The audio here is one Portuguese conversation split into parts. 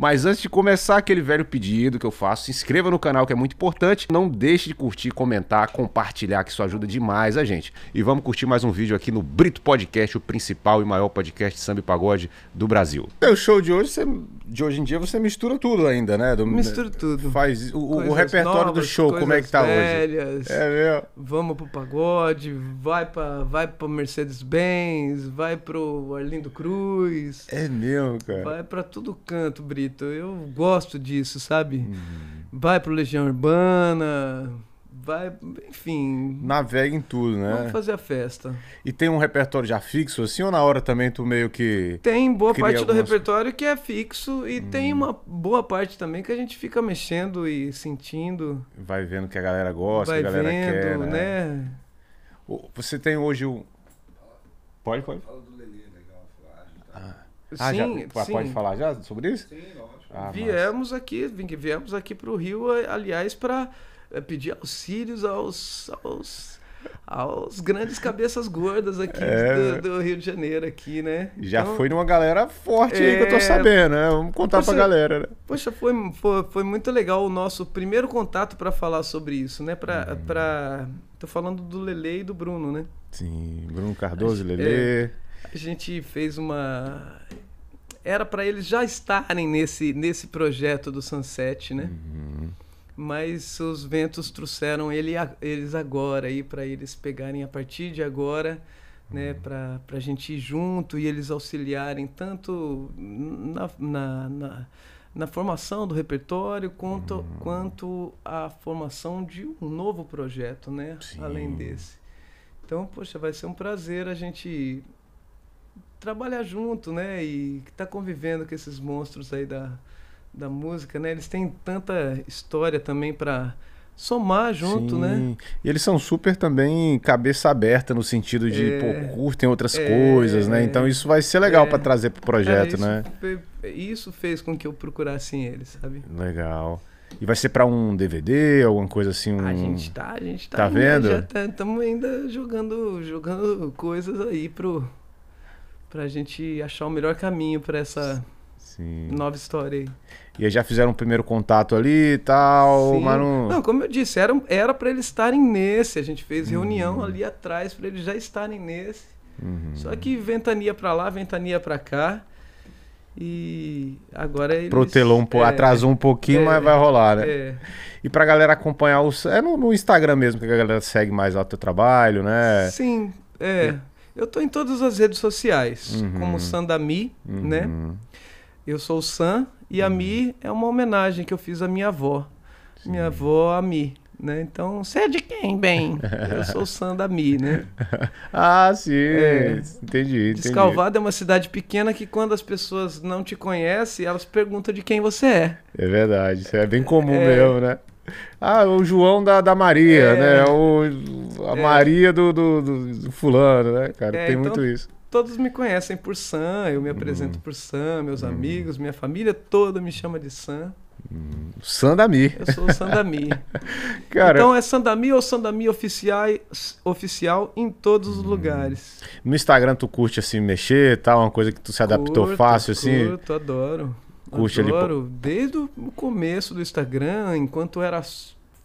Mas antes de começar, aquele velho pedido que eu faço, se inscreva no canal que é muito importante. Não deixe de curtir, comentar, compartilhar, que isso ajuda demais a gente. E vamos curtir mais um vídeo aqui no Brito Podcast, o principal e maior podcast de samba e pagode do Brasil. É o show de hoje, você de hoje em dia você mistura tudo ainda, né? Do, mistura tudo. Faz o, o repertório novas, do show, como é que tá velhas, hoje? É meu. Vamos pro pagode, vai pra, vai pra Mercedes-Benz, vai pro Arlindo Cruz. É meu, cara. Vai pra todo canto, Brito. Eu gosto disso, sabe? Uhum. Vai pro Legião Urbana vai, enfim. Navega em tudo, né? Vamos fazer a festa. E tem um repertório já fixo, assim, ou na hora também tu meio que. Tem boa parte algumas... do repertório que é fixo e hum. tem uma boa parte também que a gente fica mexendo e sentindo. Vai vendo que a galera gosta, vai que a galera vendo, quer. Né? né? Você tem hoje o. Pode, pode? Tá- ah, ah sim, já, sim. pode falar já sobre isso? Sim, lógico. Ah, viemos mas... aqui, viemos aqui para o Rio, aliás, para é pedir auxílios aos, aos aos grandes cabeças gordas aqui é. do, do, Rio de Janeiro aqui, né? Já então, foi numa galera forte é... aí que eu tô é. sabendo, né? Vamos contar poxa, pra galera. Né? Poxa, foi, foi, foi, muito legal o nosso primeiro contato para falar sobre isso, né? Pra, hum. Pra... Tô falando do Lele e do Bruno, né? Sim, Bruno Cardoso e Lele. É, a gente fez uma... Era para eles já estarem nesse, nesse projeto do Sunset, né? Uhum mas os ventos trouxeram ele a, eles agora aí para eles pegarem a partir de agora né, uhum. para a gente ir junto e eles auxiliarem tanto na, na, na, na formação do repertório quanto, uhum. quanto a formação de um novo projeto, né, Sim. além desse. Então, poxa, vai ser um prazer a gente trabalhar junto, né, e estar tá convivendo com esses monstros aí da, da música, né? Eles têm tanta história também para somar junto, né? Sim. né? E eles são super também cabeça aberta no sentido de, é, pô, curtem outras é, coisas, né? Então isso vai ser legal é, para trazer pro projeto, é, isso, né? Isso fez com que eu procurasse eles, sabe? Legal. E vai ser para um DVD, alguma coisa assim? Um... A gente tá, a gente tá. Tá vendo? Estamos tá, ainda jogando, jogando coisas aí pro pra gente achar o melhor caminho para essa Sim. Nova história aí. E aí já fizeram o primeiro contato ali e tal, Sim. mas não... não... como eu disse, era, era pra eles estarem nesse. A gente fez reunião uhum. ali atrás pra eles já estarem nesse. Uhum. Só que ventania pra lá, ventania pra cá. E agora eles... Protelou um pouco, é, atrasou um pouquinho, é, mas vai rolar, né? É. E pra galera acompanhar o... É no, no, Instagram mesmo que a galera segue mais lá o teu trabalho, né? Sim, é. Eu tô em todas as redes sociais, uhum. como Sandami, né? Uhum. Eu sou o Sam e a uhum. Mi é uma homenagem que eu fiz à minha avó. Sim. Minha avó, a Mi. Né? Então, você é de quem, bem? Eu sou o Sam da Mi, né? ah, sim. É, entendi, Descalvado é uma cidade pequena que quando as pessoas não te conhecem, elas perguntam de quem você é. É verdade. Isso é bem comum é... mesmo, né? Ah, o João da, da Maria, é... né? O, a é. Maria do, do, do, fulano, né, cara? É, tem então... muito isso todos me conhecem por Sam, eu me uhum. apresento uhum. por Sam, meus uhum. amigos, minha família toda me chama de Sam. Uhum. Sandami. Eu sou o Sandami. Cara, então é Sandami ou Sandami oficial, oficial em todos os uhum. lugares. No Instagram tu curte assim mexer, tal, tá? uma coisa que tu se adaptou curto, fácil assim? Curto, adoro. Curte adoro. Ali... Desde o começo do Instagram, enquanto era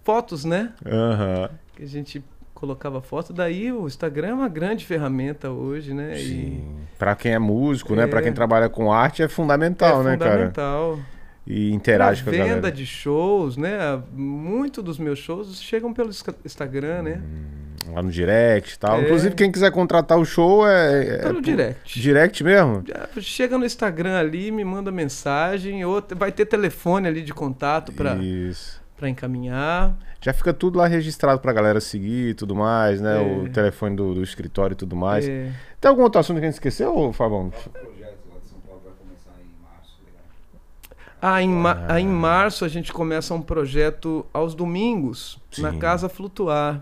fotos, né? Aham. Que a gente colocava foto. Daí o Instagram é uma grande ferramenta hoje, né? Sim. E... Para quem é músico, né? é... né? Para quem trabalha com arte é fundamental, é né, fundamental. cara? E interage pra com a venda galera. de shows, né? Muito dos meus shows chegam pelo Instagram, né? Hum, lá no direct e tal. É... Inclusive, quem quiser contratar o show é. é pelo direct. Direct mesmo? Chega no Instagram ali, me manda mensagem. Ou vai ter telefone ali de contato para. Isso para encaminhar. Já fica tudo lá registrado para a galera seguir e tudo mais, né? É. O telefone do, do, escritório e tudo mais. É. Tem algum outro assunto que a gente esqueceu, Fabão? Né? Ah, em, ma ah, em março a gente começa um projeto aos domingos, Sim. na Casa Flutuar